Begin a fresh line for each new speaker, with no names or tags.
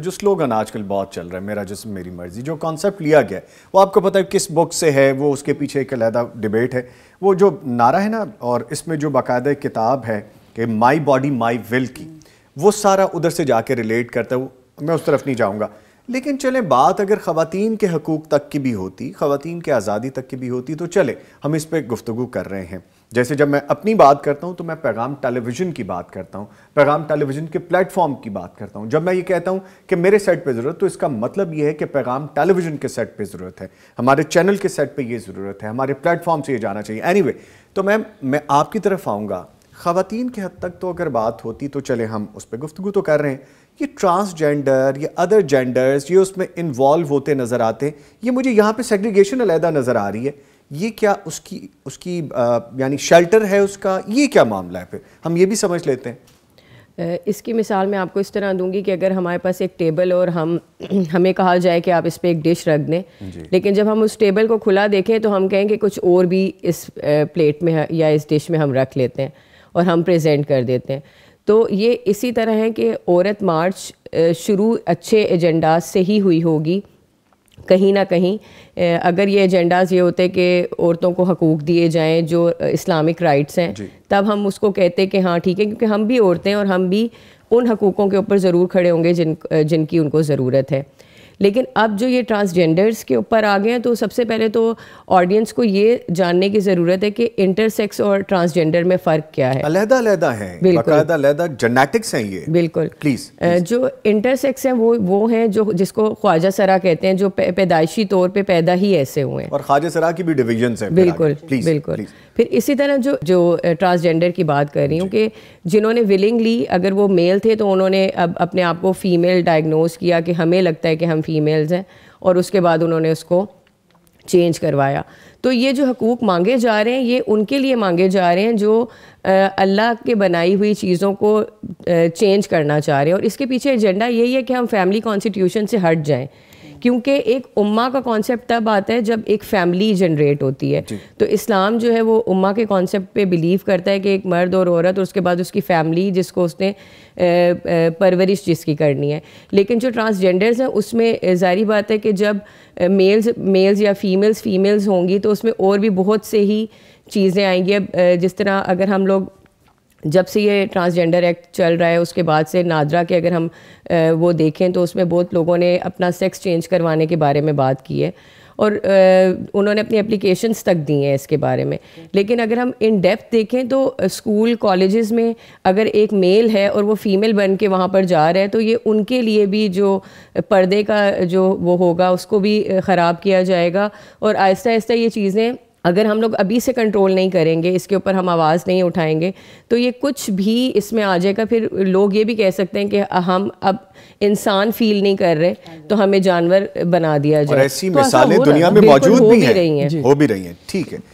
जो स्लोगन आजकल बहुत चल रहा है मेरा जिसम मेरी मर्जी जो कॉन्सेप्ट लिया गया वो आपको पता है किस बुक से है वो उसके पीछे एक अलहदा डिबेट है वो जो नारा है ना और इसमें जो बाकायदा किताब है कि माई बॉडी माई विल की वो सारा उधर से जाके रिलेट करता है वो मैं उस तरफ नहीं जाऊँगा लेकिन चले बात अगर ख़वान के हकूक़ तक की भी होती ख़वान के आज़ादी तक की भी होती तो चले हम इस पर गुफ्तु कर रहे हैं जैसे जब मैं अपनी बात करता हूँ तो मैं पैगाम टेलीविज़न की बात करता हूँ पैगाम टेलीविज़न के प्लेटफॉर्म की बात करता हूँ जब मैं ये कहता हूँ कि मेरे सेट पे ज़रूरत तो इसका मतलब ये है कि पैगाम टेलीविज़न के सेट पे ज़रूरत है हमारे चैनल के सेट पे ये ज़रूरत है हमारे प्लेटफॉर्म से ये जाना चाहिए एनी anyway, तो मैम मैं आपकी तरफ आऊँगा खातन के हद तक तो अगर बात होती तो चले हम उस पर गुफ्तु तो कर रहे हैं ये ट्रांसजेंडर या अदर जेंडर्स ये उसमें इन्वॉल्व होते नज़र आते हैं ये मुझे यहाँ पे सेग्रीगेशन अलहदा नज़र आ रही है ये क्या उसकी उसकी यानी शेल्टर है उसका ये क्या मामला है फिर हम ये भी समझ लेते हैं
इसकी मिसाल मैं आपको इस तरह दूंगी कि अगर हमारे पास एक टेबल और हम हमें कहा जाए कि आप इस पर एक डिश रख दें लेकिन जब हम उस टेबल को खुला देखें तो हम कहें कि कुछ और भी इस प्लेट में या इस डिश में हम रख लेते हैं और हम प्रेजेंट कर देते हैं तो ये इसी तरह है कि औरत मार्च शुरू अच्छे एजेंडाज से ही हुई होगी कहीं ना कहीं अगर ये एजेंडाज ये होते कि औरतों को हकूक़ दिए जाएं जो इस्लामिक राइट्स हैं तब हम उसको कहते कि हाँ ठीक है क्योंकि हम भी औरतें और हम भी उन हकूक़ों के ऊपर ज़रूर खड़े होंगे जिन जिनकी उनको ज़रूरत है लेकिन अब जो ये ट्रांसजेंडर्स के ऊपर आ गए हैं तो सबसे पहले तो ऑडियंस को ये जानने की ज़रूरत है कि इंटरसेक्स और ट्रांसजेंडर में फ़र्क क्या है अलहदा
अलहदा है बिल्कुल जेनेटिक्स हैं ये बिल्कुल प्लीज़
जो इंटरसेक्स हैं वो वो हैं जो जिसको ख्वाजा सरा कहते हैं जो पैदाइशी तौर पर पैदा ही ऐसे हुए हैं और ख्वाजा
सरा की भी डिविजन है बिल्कुल बिल्कुल
फिर इसी तरह जो जो ट्रांसजेंडर की बात कर रही हूँ कि जिन्होंने विलिंगली अगर वो मेल थे तो उन्होंने अब अपने आप को फ़ीमेल डायग्नोज किया कि हमें लगता है कि हम फ़ीमेल्स हैं और उसके बाद उन्होंने उसको चेंज करवाया तो ये जो हकूक़ मांगे जा रहे हैं ये उनके लिए मांगे जा रहे हैं जो अल्लाह के बनाई हुई चीज़ों को चेंज करना चाह रहे हैं और इसके पीछे एजेंडा यही है कि हम फैमिली कॉन्स्टिट्यूशन से हट जाएं क्योंकि एक उम्मा का कॉन्सेप्ट तब आता है जब एक फैमिली जनरेट होती है तो इस्लाम जो है वो उम्मा के कॉन्सेप्ट पे बिलीव करता है कि एक मर्द और औरत और उसके बाद उसकी फैमिली जिसको उसने परवरिश जिसकी करनी है लेकिन जो ट्रांसजेंडर्स हैं उसमें जारी बात है कि जब मेल्स मेल्स या फीमेल्स फीमेल्स होंगी तो उसमें और भी बहुत से ही चीज़ें आएंगी अब जिस तरह अगर हम लोग जब से ये ट्रांसजेंडर एक्ट चल रहा है उसके बाद से नादरा के अगर हम वो देखें तो उसमें बहुत लोगों ने अपना सेक्स चेंज करवाने के बारे में बात की है और उन्होंने अपनी एप्लीकेशंस तक दी हैं इसके बारे में लेकिन अगर हम इन डेप्थ देखें तो स्कूल कॉलेजेस में अगर एक मेल है और वो फीमेल बन के वहाँ पर जा रहा है तो ये उनके लिए भी जो पर्दे का जो वो होगा उसको भी ख़राब किया जाएगा और आहिस्ता आहिस्ता ये चीज़ें अगर हम लोग अभी से कंट्रोल नहीं करेंगे इसके ऊपर हम आवाज़ नहीं उठाएंगे तो ये कुछ भी इसमें आ जाएगा फिर लोग ये भी कह सकते हैं कि हम अब इंसान फील नहीं कर रहे तो हमें जानवर बना दिया जाए ऐसी तो मिसालें दुनिया में मौजूद भी, भी रही हैं हो भी रही हैं ठीक है